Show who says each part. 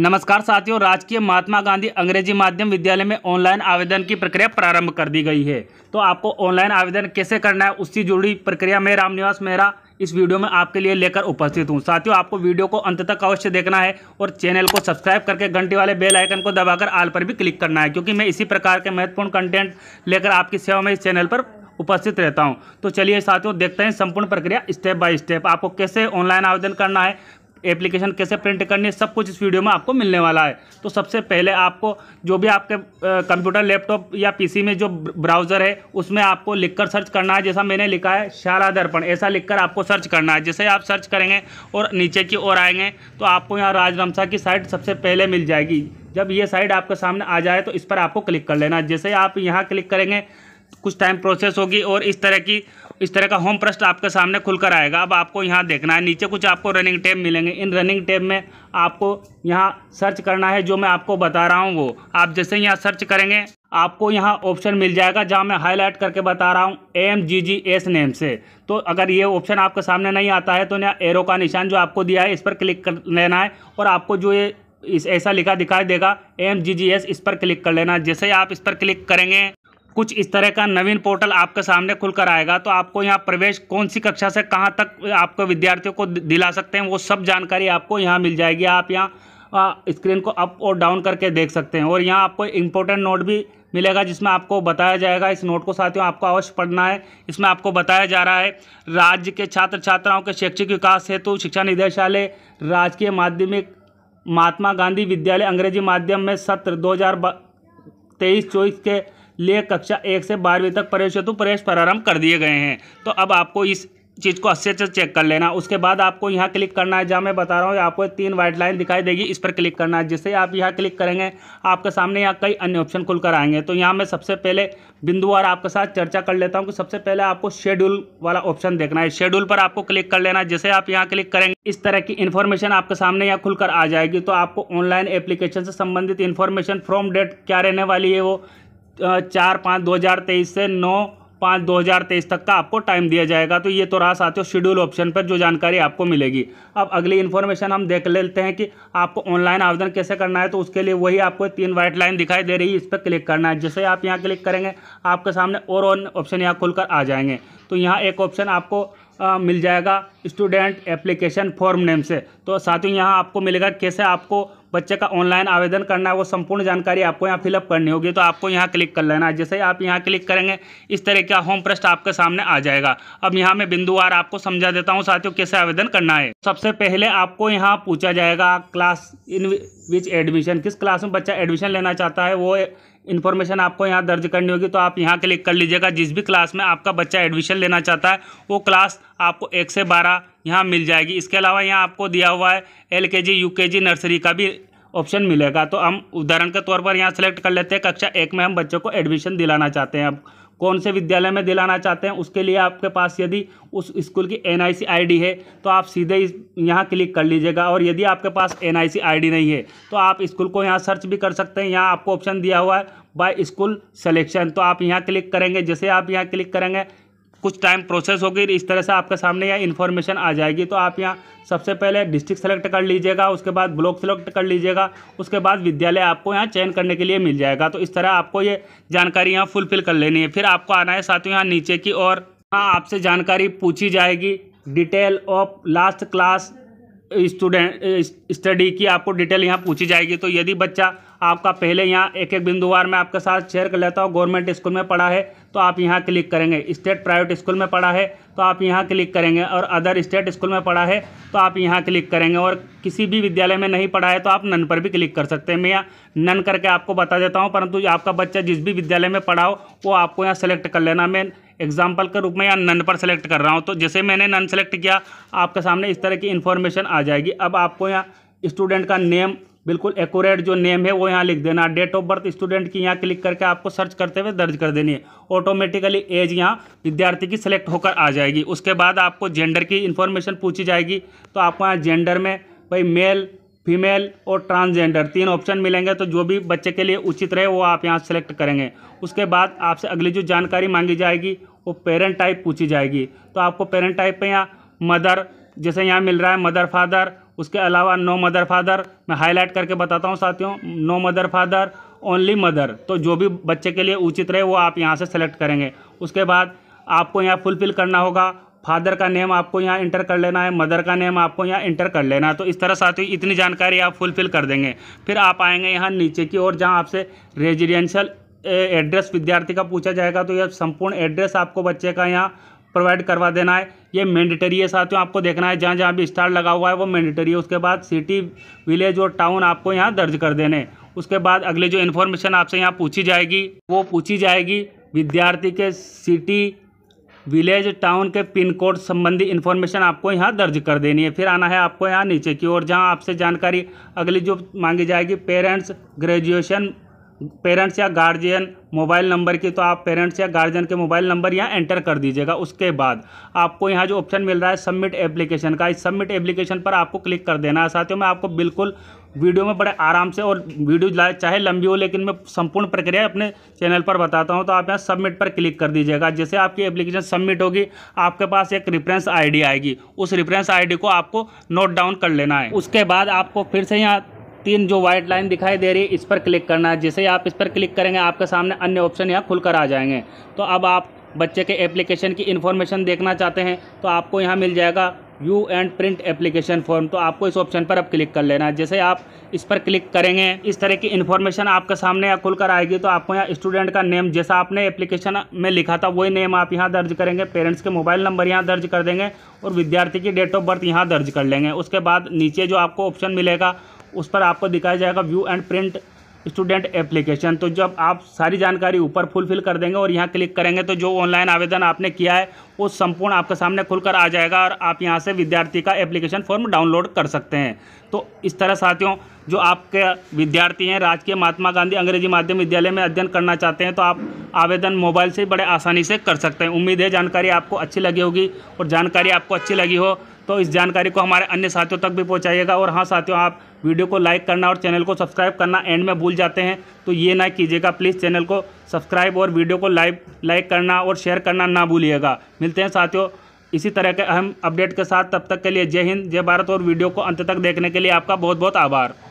Speaker 1: नमस्कार साथियों राजकीय महात्मा गांधी अंग्रेजी माध्यम विद्यालय में ऑनलाइन आवेदन की प्रक्रिया प्रारंभ कर दी गई है तो आपको ऑनलाइन आवेदन कैसे करना है उससे जुड़ी प्रक्रिया में रामनिवास मेहरा इस वीडियो में आपके लिए लेकर उपस्थित हूँ साथियों आपको वीडियो को अंत तक अवश्य देखना है और चैनल को सब्सक्राइब करके घंटे वाले बेल आइकन को दबाकर आल पर भी क्लिक करना है क्योंकि मैं इसी प्रकार के महत्वपूर्ण कंटेंट लेकर आपकी सेवा में इस चैनल पर उपस्थित रहता हूं तो चलिए साथियों देखते हैं संपूर्ण प्रक्रिया स्टेप बाय स्टेप आपको कैसे ऑनलाइन आवेदन करना है एप्लीकेशन कैसे प्रिंट करनी है सब कुछ इस वीडियो में आपको मिलने वाला है तो सबसे पहले आपको जो भी आपके कंप्यूटर लैपटॉप या पीसी में जो ब्राउज़र है उसमें आपको लिखकर सर्च करना है जैसा मैंने लिखा है शाला दर्पण ऐसा लिखकर आपको सर्च करना है जैसे आप सर्च करेंगे और नीचे की ओर आएंगे तो आपको यहाँ राजरमसा की साइट सबसे पहले मिल जाएगी जब ये साइट आपके सामने आ जाए तो इस पर आपको क्लिक कर लेना जैसे आप यहाँ क्लिक करेंगे कुछ टाइम प्रोसेस होगी और इस तरह की इस तरह का होम प्रश्न आपके सामने खुलकर आएगा अब आपको यहाँ देखना है नीचे कुछ आपको रनिंग टैब मिलेंगे इन रनिंग टैब में आपको यहाँ सर्च करना है जो मैं आपको बता रहा हूँ वो आप जैसे यहाँ सर्च करेंगे आपको यहाँ ऑप्शन मिल जाएगा जहाँ मैं हाईलाइट करके बता रहा हूँ M G G S name से तो अगर ये ऑप्शन आपके सामने नहीं आता है तो यहाँ एरो का निशान जो आपको दिया है इस पर क्लिक कर लेना है और आपको जो ये इस ऐसा लिखा दिखाई देगा एम जी जी एस इस पर क्लिक कर लेना जैसे आप इस पर क्लिक करेंगे कुछ इस तरह का नवीन पोर्टल आपके सामने खुलकर आएगा तो आपको यहाँ प्रवेश कौन सी कक्षा से कहाँ तक आपको विद्यार्थियों को दिला सकते हैं वो सब जानकारी आपको यहाँ मिल जाएगी आप यहाँ स्क्रीन को अप और डाउन करके देख सकते हैं और यहाँ आपको इम्पोर्टेंट नोट भी मिलेगा जिसमें आपको बताया जाएगा इस नोट को साथियों आपको अवश्य पढ़ना है इसमें आपको बताया जा रहा है राज्य के छात्र छात्राओं के शैक्षिक विकास हेतु शिक्षा निदेशालय राजकीय माध्यमिक महात्मा गांधी विद्यालय अंग्रेजी माध्यम में सत्र दो हज़ार तेईस चौबीस के लिए कक्षा एक से बारहवीं तक प्रवेश हेतु प्रवेश प्रारंभ कर दिए गए हैं तो अब आपको इस चीज़ को अच्छे से चेक कर लेना उसके बाद आपको यहाँ क्लिक करना है जहाँ मैं बता रहा हूँ आपको तीन वाइट लाइन दिखाई देगी इस पर क्लिक करना है जिससे आप यहाँ क्लिक करेंगे आपके सामने यहाँ कई अन्य ऑप्शन खुलकर आएंगे तो यहाँ मैं सबसे पहले बिंदु और आपके साथ चर्चा कर लेता हूँ कि सबसे पहले आपको शेड्यूल वाला ऑप्शन देखना है शेड्यूल पर आपको क्लिक कर लेना है जैसे आप यहाँ क्लिक करेंगे इस तरह की इन्फॉर्मेशन आपके सामने यहाँ खुलकर आ जाएगी तो आपको ऑनलाइन एप्लीकेशन से संबंधित इन्फॉर्मेशन फ्रॉम डेट क्या रहने वाली है वो चार पाँच दो हज़ार तेईस से नौ पाँच दो हज़ार तेईस तक का आपको टाइम दिया जाएगा तो ये तो रहा साथियों शेड्यूल ऑप्शन पर जो जानकारी आपको मिलेगी अब अगली इन्फॉर्मेशन हम देख लेते हैं कि आपको ऑनलाइन आवेदन कैसे करना है तो उसके लिए वही आपको तीन व्हाइट लाइन दिखाई दे रही है इस पर क्लिक करना है जैसे आप यहाँ क्लिक करेंगे आपके सामने और ऑप्शन यहाँ खुलकर आ जाएंगे तो यहाँ एक ऑप्शन आपको आ, मिल जाएगा स्टूडेंट एप्लीकेशन फॉर्म नेम से तो साथियों यहाँ आपको मिलेगा कैसे आपको बच्चे का ऑनलाइन आवेदन करना है वो संपूर्ण जानकारी आपको यहाँ फिलअप करनी होगी तो आपको यहाँ क्लिक कर लेना जैसे जैसे आप यहाँ क्लिक करेंगे इस तरह का होम प्रश्न आपके सामने आ जाएगा अब यहाँ मैं बिंदुवार आपको समझा देता हूँ साथियों कैसे आवेदन करना है सबसे पहले आपको यहाँ पूछा जाएगा क्लास इन विच एडमिशन किस क्लास में बच्चा एडमिशन लेना चाहता है वो इन्फॉर्मेशन आपको यहाँ दर्ज करनी होगी तो आप यहाँ क्लिक कर लीजिएगा जिस भी क्लास में आपका बच्चा एडमिशन लेना चाहता है वो क्लास आपको एक से बारह यहाँ मिल जाएगी इसके अलावा यहाँ आपको दिया हुआ है एल के जी यू के जी नर्सरी का भी ऑप्शन मिलेगा तो हम उदाहरण के तौर पर यहाँ सेलेक्ट कर लेते हैं कक्षा एक में हम बच्चों को एडमिशन दिलाना चाहते हैं अब कौन से विद्यालय में दिलाना चाहते हैं उसके लिए आपके पास यदि उस स्कूल की एन डी है तो आप सीधे इस यहाँ क्लिक कर लीजिएगा और यदि आपके पास एन डी नहीं है तो आप स्कूल को यहाँ सर्च भी कर सकते हैं यहाँ आपको ऑप्शन दिया हुआ है बाय स्कूल सेलेक्शन तो आप यहाँ क्लिक करेंगे जैसे आप यहाँ क्लिक करेंगे कुछ टाइम प्रोसेस होगी इस तरह से आपके सामने यह इन्फॉर्मेशन आ जाएगी तो आप यहाँ सबसे पहले डिस्ट्रिक्ट सेलेक्ट कर लीजिएगा उसके बाद ब्लॉक सेलेक्ट कर लीजिएगा उसके बाद विद्यालय आपको यहाँ चयन करने के लिए मिल जाएगा तो इस तरह आपको ये जानकारी यहाँ फुलफिल कर लेनी है फिर आपको आना है साथियों यहाँ नीचे की और हाँ आपसे जानकारी पूछी जाएगी detail of last class student study की आपको डिटेल यहाँ पूछी जाएगी तो यदि बच्चा आपका पहले यहाँ एक एक बिंदुवार में आपके साथ शेयर कर लेता हो गवर्नमेंट स्कूल में पढ़ा है तो आप यहाँ क्लिक करेंगे स्टेट प्राइवेट स्कूल में पढ़ा है तो आप यहाँ क्लिक करेंगे और अदर स्टेट स्कूल में पढ़ा है तो आप यहाँ क्लिक करेंगे और किसी भी विद्यालय में नहीं पढ़ा है तो आप नन पर भी क्लिक कर सकते हैं मैं यहाँ नन करके आपको बता देता हूँ परंतु आपका बच्चा जिस भी विद्यालय में पढ़ा हो वो आपको यहाँ सेलेक्ट कर लेना मैं एग्जाम्पल के रूप में यहाँ नन पर सेलेक्ट कर रहा हूँ तो जैसे मैंने नन सेलेक्ट किया आपके सामने इस तरह की इन्फॉर्मेशन आ जाएगी अब आपको यहाँ स्टूडेंट का नेम बिल्कुल एक्यूरेट जो नेम है वो यहाँ लिख देना डेट ऑफ बर्थ स्टूडेंट की यहाँ क्लिक करके आपको सर्च करते हुए दर्ज कर देनी है ऑटोमेटिकली एज यहाँ विद्यार्थी की सेलेक्ट होकर आ जाएगी उसके बाद आपको जेंडर की इन्फॉर्मेशन पूछी जाएगी तो आपको यहाँ जेंडर में भाई मेल फीमेल और ट्रांसजेंडर तीन ऑप्शन मिलेंगे तो जो भी बच्चे के लिए उचित रहे वो आप यहाँ सेलेक्ट करेंगे उसके बाद आपसे अगली जो जानकारी मांगी जाएगी वो पेरेंट टाइप पूछी जाएगी तो आपको पेरेंट टाइप पे यहाँ मदर जैसे यहाँ मिल रहा है मदर फादर उसके अलावा नो मदर फादर मैं हाईलाइट करके बताता हूँ साथियों no mother father only mother तो जो भी बच्चे के लिए उचित रहे वो आप यहाँ से सेलेक्ट करेंगे उसके बाद आपको यहाँ फुलफ़िल करना होगा फादर का नेम आपको यहाँ इंटर कर लेना है मदर का नेम आपको यहाँ इंटर कर लेना है तो इस तरह साथ ही इतनी जानकारी आप फुलफिल कर देंगे फिर आप आएंगे यहाँ नीचे की ओर जहाँ आपसे रेजिडेंशियल एड्रेस विद्यार्थी का पूछा जाएगा तो यह संपूर्ण एड्रेस आपको बच्चे का यहाँ प्रोवाइड करवा देना है ये मैंडेटरी है साथियों आपको देखना है जहाँ जहाँ भी स्टार लगा हुआ है वो मैंडेटरी है उसके बाद सिटी विलेज और टाउन आपको यहाँ दर्ज कर देने उसके बाद अगले जो इन्फॉर्मेशन आपसे यहाँ पूछी जाएगी वो पूछी जाएगी विद्यार्थी के सिटी विलेज टाउन के पिन कोड संबंधी इन्फॉर्मेशन आपको यहाँ दर्ज कर देनी है फिर आना है आपको यहाँ नीचे की ओर जहाँ आपसे जानकारी अगली जो मांगी जाएगी पेरेंट्स ग्रेजुएशन पेरेंट्स या गार्जियन मोबाइल नंबर की तो आप पेरेंट्स या गार्जियन के मोबाइल नंबर यहाँ एंटर कर दीजिएगा उसके बाद आपको यहाँ जो ऑप्शन मिल रहा है सबमिट एप्लीकेशन का इस सबमिट एप्लीकेशन पर आपको क्लिक कर देना है साथियों मैं आपको बिल्कुल वीडियो में बड़े आराम से और वीडियो चाहे लंबी हो लेकिन मैं संपूर्ण प्रक्रिया अपने चैनल पर बताता हूँ तो आप यहाँ सबमिट पर क्लिक कर दीजिएगा जैसे आपकी एप्लीकेशन सबमिट होगी आपके पास एक रेफरेंस आई आएगी उस रेफरेंस आई को आपको नोट डाउन कर लेना है उसके बाद आपको फिर से यहाँ तीन जो वाइट लाइन दिखाई दे रही है इस पर क्लिक करना है जैसे आप इस पर क्लिक करेंगे आपके सामने अन्य ऑप्शन यहाँ खुलकर आ जाएंगे तो अब आप बच्चे के एप्लीकेशन की इन्फॉर्मेशन देखना चाहते हैं तो आपको यहाँ मिल जाएगा view and print application form तो आपको इस ऑप्शन पर अब क्लिक कर लेना है जैसे आप इस पर क्लिक करेंगे इस तरह की इन्फॉर्मेशन आपके सामने या खुलकर आएगी तो आपको यहाँ स्टूडेंट का नेम जैसा आपने एप्लीकेशन में लिखा था वही नेम आप यहाँ दर्ज करेंगे पेरेंट्स के मोबाइल नंबर यहाँ दर्ज कर देंगे और विद्यार्थी की डेट ऑफ बर्थ यहाँ दर्ज कर लेंगे उसके बाद नीचे जो आपको ऑप्शन मिलेगा उस पर आपको दिखाया जाएगा view and print student application तो जब आप सारी जानकारी ऊपर फुलफिल कर देंगे और यहाँ क्लिक करेंगे तो जो ऑनलाइन आवेदन आपने किया है वो संपूर्ण आपके सामने खुलकर आ जाएगा और आप यहाँ से विद्यार्थी का एप्लीकेशन फॉर्म डाउनलोड कर सकते हैं तो इस तरह साथियों जो आपके विद्यार्थी हैं राजकीय महात्मा गांधी अंग्रेजी माध्यम विद्यालय में अध्ययन करना चाहते हैं तो आप आवेदन मोबाइल से बड़े आसानी से कर सकते हैं उम्मीद है जानकारी आपको अच्छी लगी होगी और जानकारी आपको अच्छी लगी हो तो इस जानकारी को हमारे अन्य साथियों तक भी पहुँचाइएगा और हाँ साथियों आप वीडियो को लाइक करना और चैनल को सब्सक्राइब करना एंड में भूल जाते हैं तो ये ना कीजिएगा प्लीज़ चैनल को सब्सक्राइब और वीडियो को लाइक लाइक करना और शेयर करना ना भूलिएगा मिलते हैं साथियों इसी तरह के अहम अपडेट के साथ तब तक के लिए जय हिंद जय भारत और वीडियो को अंत तक देखने के लिए आपका बहुत बहुत आभार